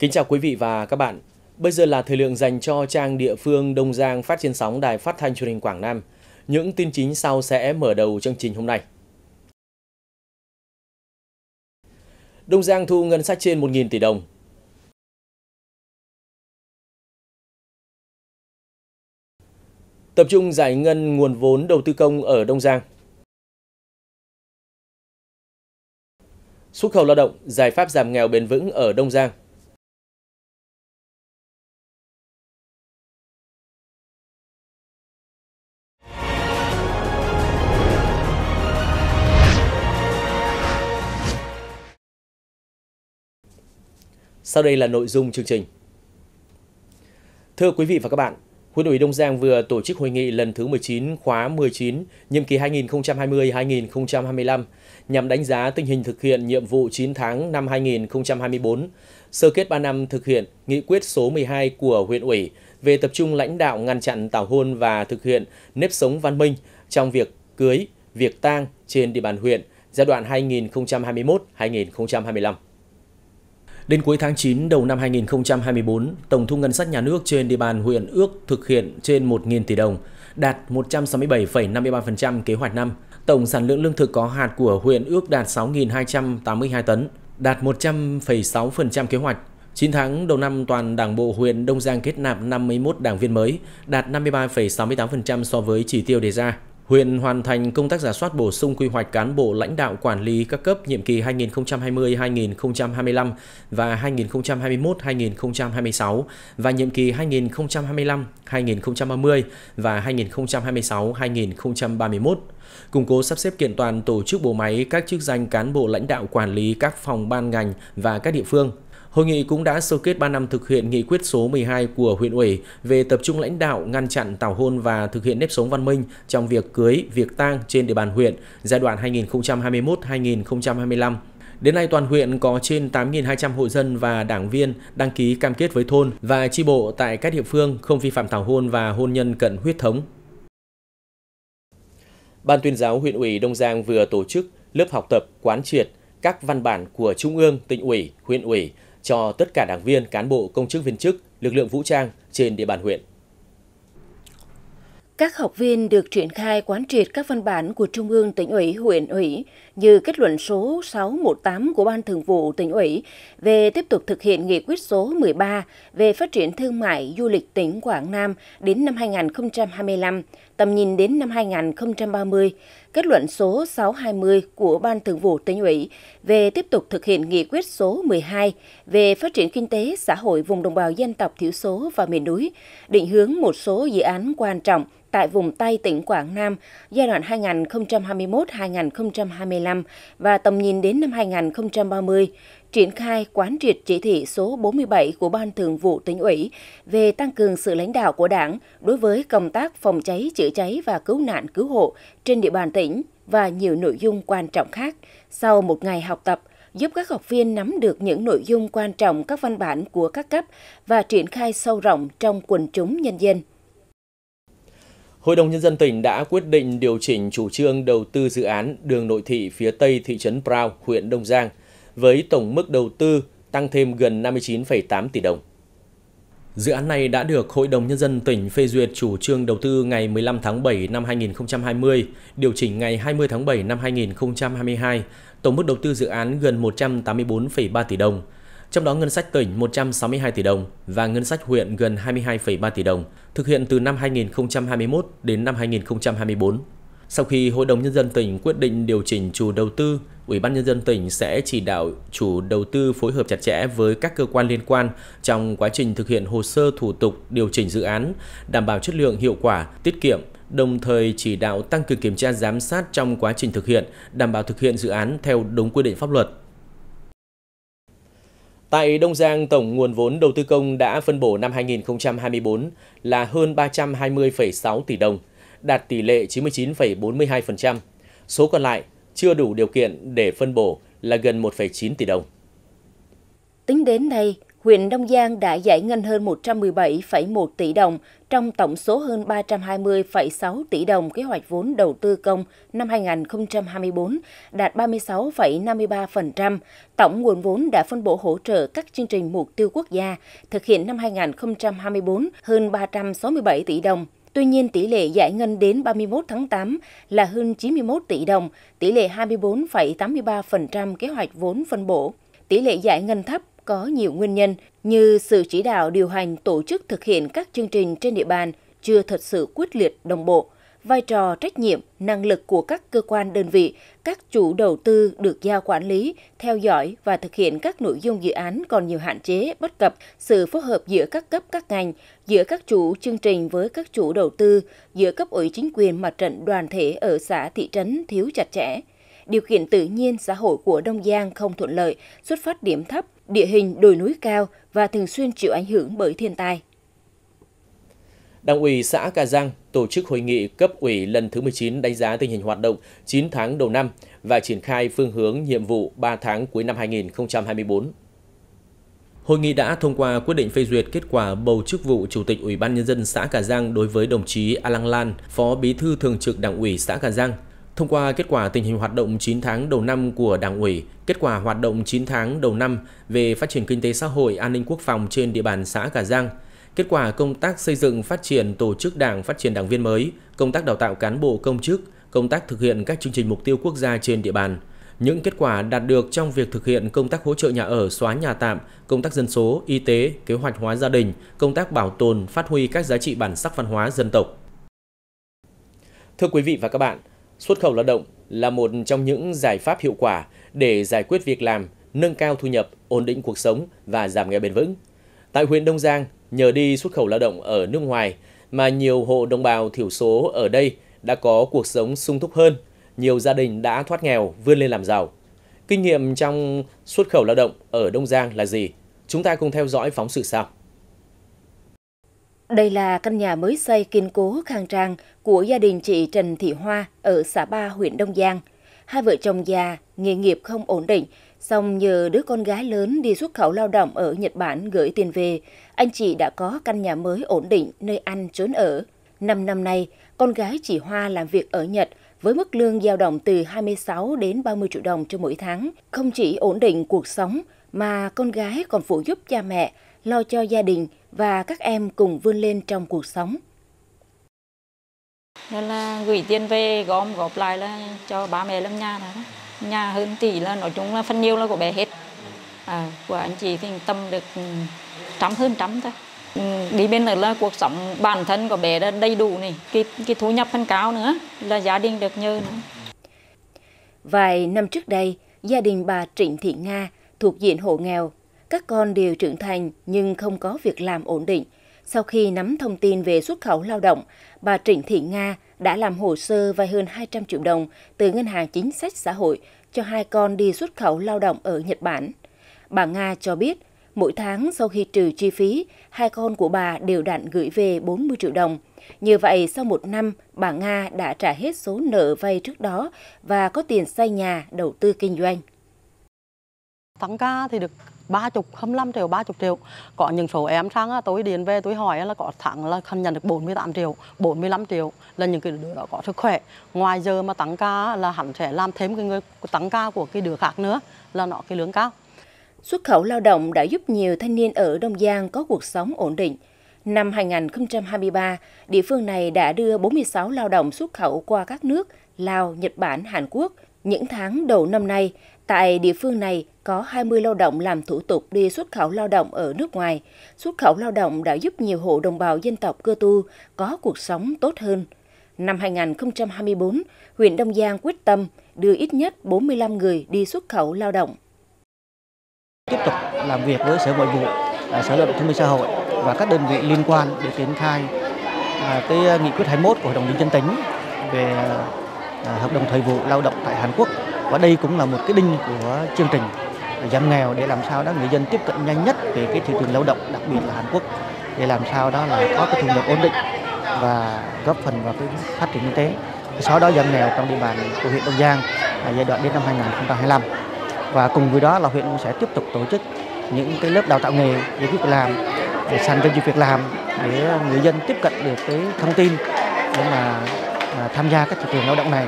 Kính chào quý vị và các bạn. Bây giờ là thời lượng dành cho trang địa phương Đông Giang phát trên sóng Đài Phát thanh Truyền hình Quảng Nam. Những tin chính sau sẽ mở đầu chương trình hôm nay. Đông Giang thu ngân sách trên 1.000 tỷ đồng. Tập trung giải ngân nguồn vốn đầu tư công ở Đông Giang. Xuất khẩu lao động, giải pháp giảm nghèo bền vững ở Đông Giang. Sau đây là nội dung chương trình. Thưa quý vị và các bạn, Huyện ủy Đông Giang vừa tổ chức hội nghị lần thứ 19 khóa 19, nhiệm kỳ 2020-2025 nhằm đánh giá tình hình thực hiện nhiệm vụ 9 tháng năm 2024, sơ kết 3 năm thực hiện nghị quyết số 12 của huyện ủy về tập trung lãnh đạo ngăn chặn tảo hôn và thực hiện nếp sống văn minh trong việc cưới, việc tang trên địa bàn huyện giai đoạn 2021-2025. Đến cuối tháng 9 đầu năm 2024, tổng thu ngân sách nhà nước trên địa bàn huyện ước thực hiện trên 1.000 tỷ đồng, đạt 167,53% kế hoạch năm. Tổng sản lượng lương thực có hạt của huyện ước đạt 6.282 tấn, đạt 100,6% kế hoạch. 9 tháng đầu năm toàn Đảng bộ huyện Đông Giang kết nạp 51 đảng viên mới, đạt 53,68% so với chỉ tiêu đề ra. Huyện hoàn thành công tác giả soát bổ sung quy hoạch cán bộ lãnh đạo quản lý các cấp nhiệm kỳ 2020-2025 và 2021-2026 và nhiệm kỳ 2025-2030 và 2026-2031 củng cố sắp xếp kiện toàn tổ chức bộ máy các chức danh cán bộ lãnh đạo quản lý các phòng ban ngành và các địa phương Hội nghị cũng đã sơ kết 3 năm thực hiện nghị quyết số 12 của huyện ủy về tập trung lãnh đạo ngăn chặn tảo hôn và thực hiện nếp sống văn minh trong việc cưới, việc tang trên địa bàn huyện giai đoạn 2021-2025. Đến nay toàn huyện có trên 8.200 hộ dân và đảng viên đăng ký cam kết với thôn và chi bộ tại các địa phương không vi phạm tảo hôn và hôn nhân cận huyết thống. Ban tuyên giáo huyện ủy Đông Giang vừa tổ chức lớp học tập quán triệt các văn bản của Trung ương, tỉnh ủy, huyện ủy cho tất cả đảng viên, cán bộ, công chức viên chức, lực lượng vũ trang trên địa bàn huyện. Các học viên được triển khai quán triệt các văn bản của Trung ương tỉnh ủy, huyện ủy như kết luận số 618 của Ban Thường vụ tỉnh ủy về tiếp tục thực hiện nghị quyết số 13 về phát triển thương mại du lịch tỉnh Quảng Nam đến năm 2025, tầm nhìn đến năm 2030, kết luận số 620 của Ban Thường vụ Tỉnh ủy về tiếp tục thực hiện nghị quyết số 12 về phát triển kinh tế xã hội vùng đồng bào dân tộc thiểu số và miền núi, định hướng một số dự án quan trọng tại vùng Tây tỉnh Quảng Nam giai đoạn 2021-2025 và tầm nhìn đến năm 2030, triển khai quán triệt chỉ thị số 47 của Ban Thường vụ tỉnh ủy về tăng cường sự lãnh đạo của Đảng đối với công tác phòng cháy, chữa cháy và cứu nạn cứu hộ trên địa bàn tỉnh và nhiều nội dung quan trọng khác. Sau một ngày học tập, giúp các học viên nắm được những nội dung quan trọng các văn bản của các cấp và triển khai sâu rộng trong quần chúng nhân dân. Hội đồng Nhân dân tỉnh đã quyết định điều chỉnh chủ trương đầu tư dự án đường nội thị phía Tây thị trấn Prao, huyện Đông Giang với tổng mức đầu tư tăng thêm gần 59,8 tỷ đồng. Dự án này đã được Hội đồng Nhân dân tỉnh phê duyệt chủ trương đầu tư ngày 15 tháng 7 năm 2020, điều chỉnh ngày 20 tháng 7 năm 2022, tổng mức đầu tư dự án gần 184,3 tỷ đồng, trong đó ngân sách tỉnh 162 tỷ đồng và ngân sách huyện gần 22,3 tỷ đồng, thực hiện từ năm 2021 đến năm 2024. Sau khi Hội đồng Nhân dân tỉnh quyết định điều chỉnh chủ đầu tư, Ủy ban Nhân dân tỉnh sẽ chỉ đạo chủ đầu tư phối hợp chặt chẽ với các cơ quan liên quan trong quá trình thực hiện hồ sơ thủ tục điều chỉnh dự án, đảm bảo chất lượng hiệu quả, tiết kiệm, đồng thời chỉ đạo tăng cường kiểm tra giám sát trong quá trình thực hiện, đảm bảo thực hiện dự án theo đúng quy định pháp luật. Tại Đông Giang, tổng nguồn vốn đầu tư công đã phân bổ năm 2024 là hơn 320,6 tỷ đồng – đạt tỷ lệ 99,42%. Số còn lại chưa đủ điều kiện để phân bổ là gần 1,9 tỷ đồng. Tính đến nay, huyện Đông Giang đã giải ngân hơn 117,1 tỷ đồng trong tổng số hơn 320,6 tỷ đồng kế hoạch vốn đầu tư công năm 2024, đạt 36,53%. Tổng nguồn vốn đã phân bổ hỗ trợ các chương trình mục tiêu quốc gia thực hiện năm 2024 hơn 367 tỷ đồng, Tuy nhiên, tỷ lệ giải ngân đến 31 tháng 8 là hơn 91 tỷ đồng, tỷ lệ 24,83% kế hoạch vốn phân bổ. Tỷ lệ giải ngân thấp có nhiều nguyên nhân như sự chỉ đạo điều hành tổ chức thực hiện các chương trình trên địa bàn chưa thật sự quyết liệt đồng bộ, vai trò, trách nhiệm, năng lực của các cơ quan đơn vị, các chủ đầu tư được giao quản lý, theo dõi và thực hiện các nội dung dự án còn nhiều hạn chế, bất cập, sự phối hợp giữa các cấp các ngành, giữa các chủ chương trình với các chủ đầu tư, giữa cấp ủy chính quyền mặt trận đoàn thể ở xã thị trấn thiếu chặt chẽ. Điều kiện tự nhiên xã hội của Đông Giang không thuận lợi, xuất phát điểm thấp, địa hình đồi núi cao và thường xuyên chịu ảnh hưởng bởi thiên tai. Đảng ủy xã Cà Giang tổ chức hội nghị cấp ủy lần thứ 19 đánh giá tình hình hoạt động 9 tháng đầu năm và triển khai phương hướng nhiệm vụ 3 tháng cuối năm 2024. Hội nghị đã thông qua quyết định phê duyệt kết quả bầu chức vụ Chủ tịch Ủy ban Nhân dân xã cà Giang đối với đồng chí a Alang Lan, Phó Bí thư Thường trực Đảng ủy xã cà Giang. Thông qua kết quả tình hình hoạt động 9 tháng đầu năm của Đảng ủy, kết quả hoạt động 9 tháng đầu năm về phát triển kinh tế xã hội, an ninh quốc phòng trên địa bàn xã cà Giang – Kết quả công tác xây dựng phát triển tổ chức đảng phát triển đảng viên mới, công tác đào tạo cán bộ công chức, công tác thực hiện các chương trình mục tiêu quốc gia trên địa bàn. Những kết quả đạt được trong việc thực hiện công tác hỗ trợ nhà ở xóa nhà tạm, công tác dân số, y tế, kế hoạch hóa gia đình, công tác bảo tồn, phát huy các giá trị bản sắc văn hóa dân tộc. Thưa quý vị và các bạn, xuất khẩu lao động là một trong những giải pháp hiệu quả để giải quyết việc làm, nâng cao thu nhập, ổn định cuộc sống và giảm nghèo bền vững. Tại huyện Đông Giang, nhờ đi xuất khẩu lao động ở nước ngoài mà nhiều hộ đồng bào thiểu số ở đây đã có cuộc sống sung túc hơn, nhiều gia đình đã thoát nghèo vươn lên làm giàu. Kinh nghiệm trong xuất khẩu lao động ở Đông Giang là gì? Chúng ta cùng theo dõi phóng sự sau. Đây là căn nhà mới xây kiên cố khang trang của gia đình chị Trần Thị Hoa ở xã Ba, huyện Đông Giang. Hai vợ chồng già, nghề nghiệp không ổn định Song nhờ đứa con gái lớn đi xuất khẩu lao động ở Nhật Bản gửi tiền về, anh chị đã có căn nhà mới ổn định nơi ăn trốn ở. Năm năm nay, con gái chị Hoa làm việc ở Nhật với mức lương dao động từ 26 đến 30 triệu đồng cho mỗi tháng. Không chỉ ổn định cuộc sống mà con gái còn phụ giúp cha mẹ, lo cho gia đình và các em cùng vươn lên trong cuộc sống. Nên là gửi tiền về gom góp lại là cho ba mẹ làm nhà đó nhà hơn tỷ là nói chung là phần nhiều là của bé hết à, của anh chị thì tâm được ừ, trăm hơn trăm thôi ừ, đi bên nữa là cuộc sống bản thân của bé đã đầy đủ này cái, cái thu nhập phân cao nữa là gia đình được nhờ nữa vài năm trước đây gia đình bà Trịnh Thị Nga thuộc diện hộ nghèo các con đều trưởng thành nhưng không có việc làm ổn định sau khi nắm thông tin về xuất khẩu lao động bà Trịnh Thị Nga đã làm hồ sơ vay hơn 200 triệu đồng từ Ngân hàng Chính sách Xã hội cho hai con đi xuất khẩu lao động ở Nhật Bản. Bà Nga cho biết, mỗi tháng sau khi trừ chi phí, hai con của bà đều đặn gửi về 40 triệu đồng. Như vậy, sau một năm, bà Nga đã trả hết số nợ vay trước đó và có tiền xây nhà, đầu tư kinh doanh. Tăng ca thì được ba chục 25 triệu 30 triệu có những số em sang tôi điền về tôi hỏi là có tháng là không nhận được 48 triệu 45 triệu là những cái đứa đó có sức khỏe ngoài giờ mà tăng ca là hẳn sẽ làm thêm cái người tăng ca của cái đứa khác nữa là nó cái lương cao Xuất khẩu lao động đã giúp nhiều thanh niên ở Đông Giang có cuộc sống ổn định. Năm 2023, địa phương này đã đưa 46 lao động xuất khẩu qua các nước Lào, Nhật Bản, Hàn Quốc. Những tháng đầu năm nay, Tại địa phương này, có 20 lao động làm thủ tục đi xuất khẩu lao động ở nước ngoài. Xuất khẩu lao động đã giúp nhiều hộ đồng bào dân tộc cơ tu có cuộc sống tốt hơn. Năm 2024, huyện Đông Giang quyết tâm đưa ít nhất 45 người đi xuất khẩu lao động. Tiếp tục làm việc với Sở Ngoại vụ, à, Sở Lao động Thương minh Xã hội và các đơn vị liên quan để triển khai à, cái à, nghị quyết 21 của Hội đồng nhân dân tỉnh về hợp đồng thời vụ lao động tại Hàn Quốc và đây cũng là một cái đinh của chương trình giảm nghèo để làm sao đó người dân tiếp cận nhanh nhất về cái thị trường lao động đặc biệt là Hàn Quốc để làm sao đó là có cái thu nhập ổn định và góp phần vào cái phát triển kinh tế sau đó giảm nghèo trong địa bàn của huyện Đông Giang à, giai đoạn đến năm 2025 và cùng với đó là huyện cũng sẽ tiếp tục tổ chức những cái lớp đào tạo nghề để việc làm để sàn giao việc làm để người dân tiếp cận được cái thông tin để mà à, tham gia các thị trường lao động này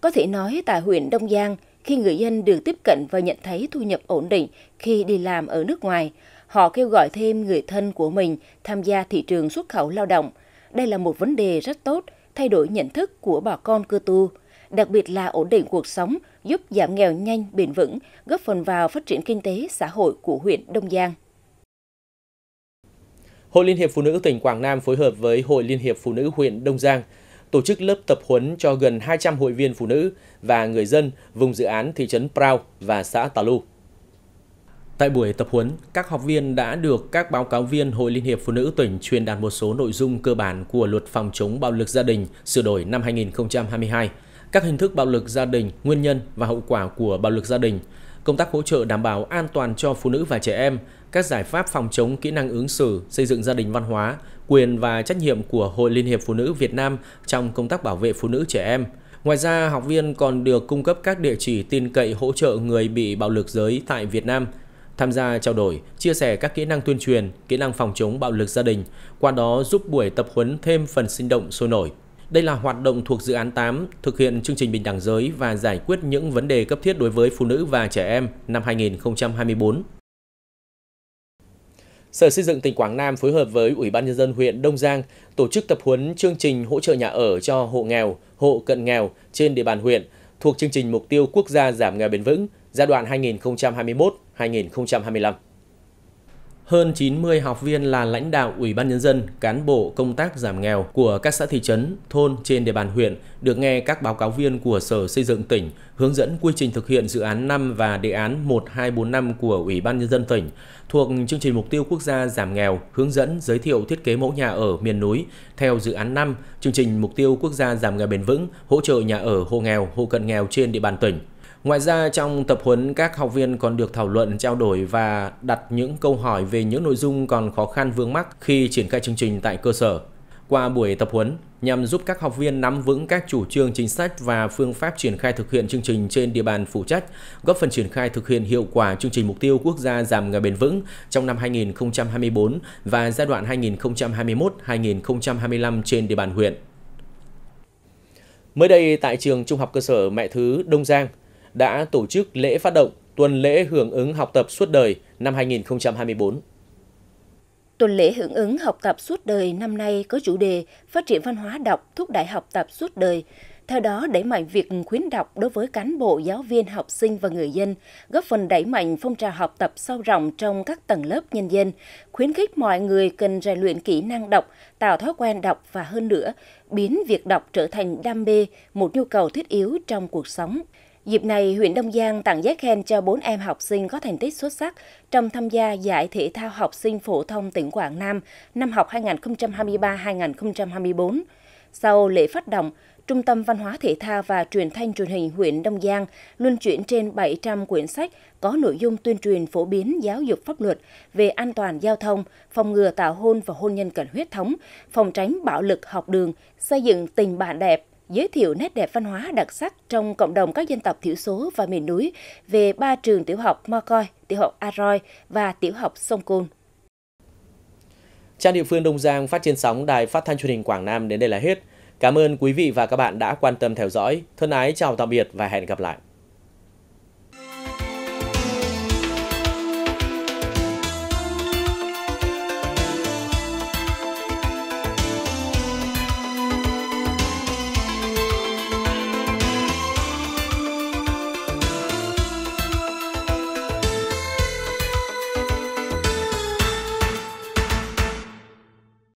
có thể nói tại huyện Đông Giang, khi người dân được tiếp cận và nhận thấy thu nhập ổn định khi đi làm ở nước ngoài, họ kêu gọi thêm người thân của mình tham gia thị trường xuất khẩu lao động. Đây là một vấn đề rất tốt, thay đổi nhận thức của bà con cư tu, đặc biệt là ổn định cuộc sống, giúp giảm nghèo nhanh, bền vững, góp phần vào phát triển kinh tế xã hội của huyện Đông Giang. Hội Liên hiệp Phụ nữ tỉnh Quảng Nam phối hợp với Hội Liên hiệp Phụ nữ huyện Đông Giang tổ chức lớp tập huấn cho gần 200 hội viên phụ nữ và người dân vùng dự án thị trấn Prao và xã Tà Lu. Tại buổi tập huấn, các học viên đã được các báo cáo viên Hội Liên hiệp Phụ nữ tỉnh truyền đạt một số nội dung cơ bản của luật phòng chống bạo lực gia đình sửa đổi năm 2022, các hình thức bạo lực gia đình, nguyên nhân và hậu quả của bạo lực gia đình, công tác hỗ trợ đảm bảo an toàn cho phụ nữ và trẻ em, các giải pháp phòng chống kỹ năng ứng xử, xây dựng gia đình văn hóa, quyền và trách nhiệm của Hội Liên hiệp Phụ nữ Việt Nam trong công tác bảo vệ phụ nữ trẻ em. Ngoài ra, học viên còn được cung cấp các địa chỉ tin cậy hỗ trợ người bị bạo lực giới tại Việt Nam, tham gia trao đổi, chia sẻ các kỹ năng tuyên truyền, kỹ năng phòng chống bạo lực gia đình, qua đó giúp buổi tập huấn thêm phần sinh động sôi nổi. Đây là hoạt động thuộc dự án 8 thực hiện chương trình bình đẳng giới và giải quyết những vấn đề cấp thiết đối với phụ nữ và trẻ em năm 2024. Sở Xây dựng tỉnh Quảng Nam phối hợp với Ủy ban nhân dân huyện Đông Giang tổ chức tập huấn chương trình hỗ trợ nhà ở cho hộ nghèo, hộ cận nghèo trên địa bàn huyện thuộc chương trình mục tiêu quốc gia giảm nghèo bền vững giai đoạn 2021-2025. Hơn 90 học viên là lãnh đạo Ủy ban Nhân dân, cán bộ công tác giảm nghèo của các xã thị trấn, thôn trên địa bàn huyện được nghe các báo cáo viên của Sở Xây dựng tỉnh hướng dẫn quy trình thực hiện dự án 5 và đề án 1245 của Ủy ban Nhân dân tỉnh thuộc chương trình Mục tiêu Quốc gia giảm nghèo hướng dẫn giới thiệu thiết kế mẫu nhà ở miền núi theo dự án 5, chương trình Mục tiêu Quốc gia giảm nghèo bền vững hỗ trợ nhà ở hộ nghèo, hộ cận nghèo trên địa bàn tỉnh. Ngoài ra, trong tập huấn, các học viên còn được thảo luận, trao đổi và đặt những câu hỏi về những nội dung còn khó khăn vướng mắc khi triển khai chương trình tại cơ sở. Qua buổi tập huấn, nhằm giúp các học viên nắm vững các chủ trương chính sách và phương pháp triển khai thực hiện chương trình trên địa bàn phụ trách, góp phần triển khai thực hiện hiệu quả chương trình mục tiêu quốc gia giảm nghèo bền vững trong năm 2024 và giai đoạn 2021-2025 trên địa bàn huyện. Mới đây tại trường Trung học cơ sở Mẹ Thứ Đông Giang, đã tổ chức lễ phát động tuần lễ hưởng ứng học tập suốt đời năm 2024. Tuần lễ hưởng ứng học tập suốt đời năm nay có chủ đề Phát triển văn hóa đọc thúc đẩy học tập suốt đời. Theo đó, đẩy mạnh việc khuyến đọc đối với cán bộ, giáo viên, học sinh và người dân, góp phần đẩy mạnh phong trào học tập sâu rộng trong các tầng lớp nhân dân, khuyến khích mọi người cần rèn luyện kỹ năng đọc, tạo thói quen đọc và hơn nữa, biến việc đọc trở thành đam mê, một nhu cầu thiết yếu trong cuộc sống. Dịp này, huyện Đông Giang tặng giấy khen cho 4 em học sinh có thành tích xuất sắc trong tham gia giải thể thao học sinh phổ thông tỉnh Quảng Nam năm học 2023-2024. Sau lễ phát động, Trung tâm Văn hóa Thể thao và Truyền thanh truyền hình huyện Đông Giang luân chuyển trên 700 quyển sách có nội dung tuyên truyền phổ biến giáo dục pháp luật về an toàn giao thông, phòng ngừa tảo hôn và hôn nhân cận huyết thống, phòng tránh bạo lực học đường, xây dựng tình bạn đẹp, giới thiệu nét đẹp văn hóa đặc sắc trong cộng đồng các dân tộc thiểu số và miền núi về ba trường tiểu học Ma tiểu học Aroi và tiểu học Sông Côn. Trang địa phương Đông Giang phát trên sóng Đài Phát thanh truyền hình Quảng Nam đến đây là hết. Cảm ơn quý vị và các bạn đã quan tâm theo dõi. Thân ái chào tạm biệt và hẹn gặp lại.